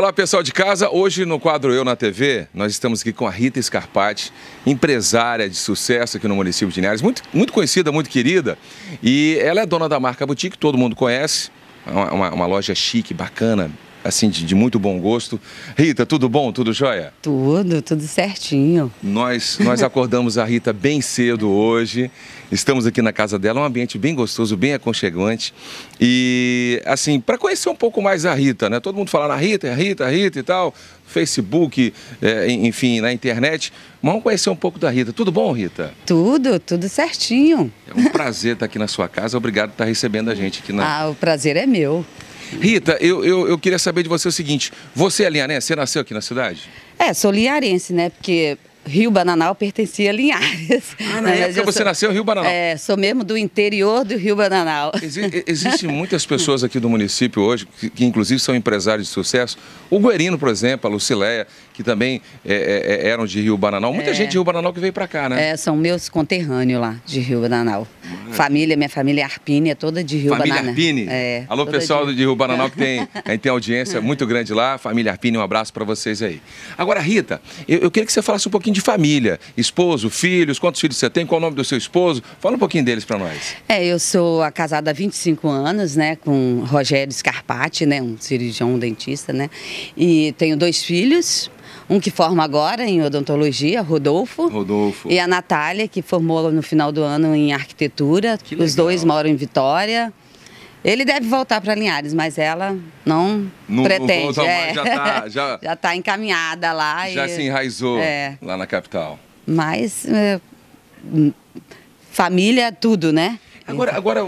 Olá, pessoal de casa. Hoje no quadro Eu na TV, nós estamos aqui com a Rita Scarpati, empresária de sucesso aqui no município de Linhares, muito, muito conhecida, muito querida. E ela é dona da marca Boutique, todo mundo conhece. É uma, uma, uma loja chique, bacana, assim, de, de, muito bom gosto. Rita, tudo bom? Tudo jóia? Tudo, tudo certinho. Nós, nós acordamos a Rita bem cedo hoje. Estamos aqui na casa dela, um ambiente bem gostoso, bem aconchegante. E, assim, para conhecer um pouco mais a Rita, né? Todo mundo fala na Rita, Rita, Rita e tal. Facebook, é, enfim, na internet. Mas vamos conhecer um pouco da Rita. Tudo bom, Rita? Tudo, tudo certinho. É um prazer estar aqui na sua casa. Obrigado por estar recebendo a gente aqui na. Ah, o prazer é meu. Rita, eu, eu, eu queria saber de você o seguinte: você é linharense? Você nasceu aqui na cidade? É, sou linharense, né? Porque Rio Bananal pertencia a Linhares. Ah, na época você sou, nasceu Rio Bananal. É, sou mesmo do interior do Rio Bananal. Exi Existem muitas pessoas aqui do município hoje, que, que, inclusive são empresários de sucesso. O Guerino, por exemplo, a Lucileia, que também é, é, é eram de Rio Bananal. Muita é. gente de Rio Bananal que veio para cá, né? É, são meus conterrâneos lá, de Rio Bananal. Família, minha família é Arpini é toda de Rio família Bananal. Família Arpini? Alô, pessoal de... de Rio Bananal, que tem, tem audiência muito grande lá. Família Arpini, um abraço para vocês aí. Agora, Rita, eu, eu queria que você falasse um pouquinho de de família, esposo, filhos, quantos filhos você tem, qual o nome do seu esposo? Fala um pouquinho deles para nós. É, eu sou a casada há 25 anos, né, com Rogério Scarpati, né, um cirurgião, um dentista, né, e tenho dois filhos, um que forma agora em odontologia, Rodolfo. Rodolfo. E a Natália, que formou no final do ano em arquitetura. Os dois moram em Vitória. Ele deve voltar para Linhares, mas ela não, não pretende. Não volta, é. já está já, já tá encaminhada lá. Já e, se enraizou é. lá na capital. Mas é, hum, família, tudo, né? Agora, agora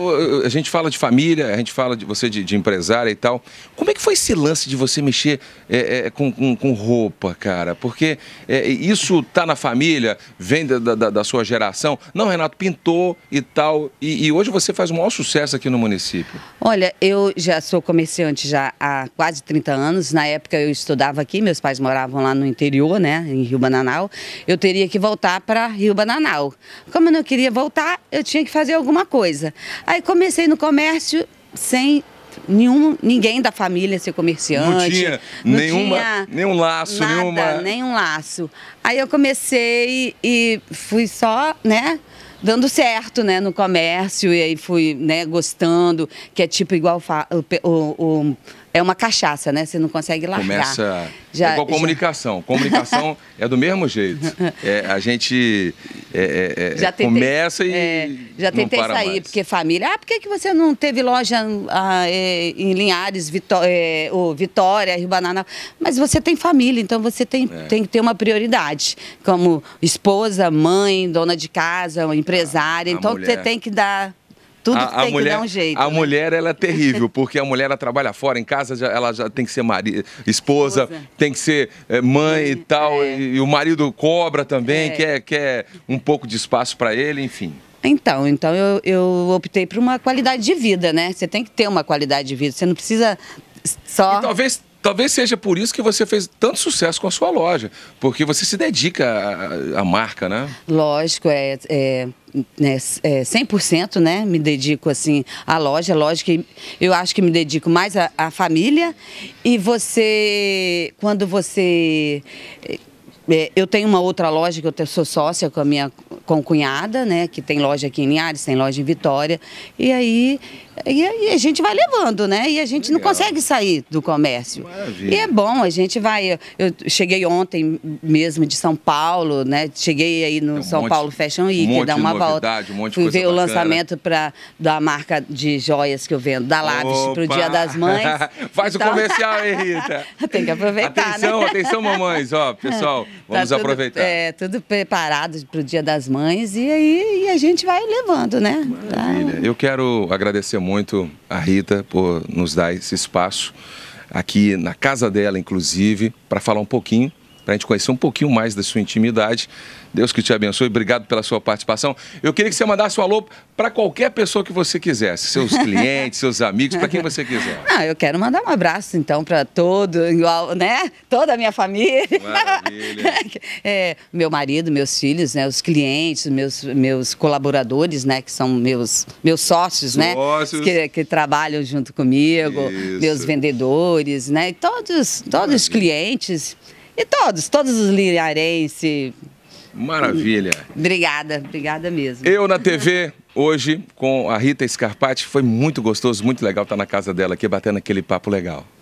a gente fala de família, a gente fala de você de, de empresária e tal. Como é que foi esse lance de você mexer é, é, com, com, com, roupa, cara? Porque é, isso tá na família, vem da, da, da, sua geração. Não, Renato, pintou e tal. E, e, hoje você faz o maior sucesso aqui no município. Olha, eu já sou comerciante já há quase 30 anos. Na época eu estudava aqui, meus pais moravam lá no interior, né, em Rio Bananal. Eu teria que voltar para Rio Bananal. Como eu não queria voltar, eu tinha que fazer alguma coisa coisa. Aí comecei no comércio sem nenhum, ninguém da família ser comerciante. Não tinha, não nenhuma, tinha nenhum laço, nada, nenhuma... nenhum laço. Aí eu comecei e fui só, né, dando certo, né, no comércio. E aí fui, né, gostando, que é tipo igual o, o, o é uma cachaça, né? Você não consegue largar. Começa já, é igual comunicação. Comunicação é do mesmo jeito. É, a gente é, é, é, já é, tentei, começa e. já tentei sair, mais. porque família. Ah, por que, que você não teve loja ah, em Linhares, Vitó oh, Vitória, Rio Banana? Mas você tem família, então você tem, tem que ter uma prioridade. Como esposa, mãe, dona de casa, ah, empresária. A, a então mulher. você tem que dar tudo a, a tem mulher, que dar um jeito. A né? mulher, ela é terrível, porque a mulher, ela trabalha fora, em casa, já, ela já tem que ser marido esposa, esposa, tem que ser eh, mãe e tal. É. E, e, o marido cobra também, é. quer, quer um pouco de espaço para ele, enfim. Então, então eu, eu optei por uma qualidade de vida, né? Você tem que ter uma qualidade de vida. Você não precisa só. E talvez Talvez seja por isso que você fez tanto sucesso com a sua loja, porque você se dedica à, marca, né? Lógico, é, é, né, é, é 100%, né? Me dedico, assim, à loja. Lógico que eu acho que me dedico mais à, à família. E você, quando você é, eu tenho uma outra loja que eu sou sócia com a minha concunhada né? Que tem loja aqui em Linhares, tem loja em Vitória. E aí, e aí a gente vai levando, né? E a gente Legal. não consegue sair do comércio. Maravilha. E é bom, a gente vai. Eu cheguei ontem mesmo de São Paulo, né? Cheguei aí no é um São monte, Paulo Fashion Week, um dar uma volta. Um monte de Fui ver bacana. o lançamento pra, da marca de joias que eu vendo, da para pro Dia das Mães. Faz então... o comercial hein, Rita. tem que aproveitar. Né? Atenção, né? atenção, mamães, ó, pessoal. Vamos tá aproveitar. Tudo, é, tudo preparado para o Dia das Mães e aí e a gente vai levando, né? Tá. Eu quero agradecer muito a Rita por nos dar esse espaço aqui na casa dela, inclusive, para falar um pouquinho para a gente conhecer um pouquinho mais da sua intimidade. Deus que te abençoe, obrigado pela sua participação. Eu queria que você mandasse um alô para qualquer pessoa que você quisesse, seus clientes, seus amigos, para quem você quiser. Não, eu quero mandar um abraço então para todo, igual, né? Toda a minha família. é, meu marido, meus filhos, né? Os clientes, meus, meus colaboradores, né? Que são meus, meus sócios, né? Sócios. Que, que trabalham junto comigo, Isso. meus vendedores, né? Todos, todos os clientes. E todos, todos os lirarenses. Maravilha. Obrigada, obrigada mesmo. Eu na TV, hoje, com a Rita Scarpati, foi muito gostoso, muito legal estar na casa dela aqui, batendo aquele papo legal.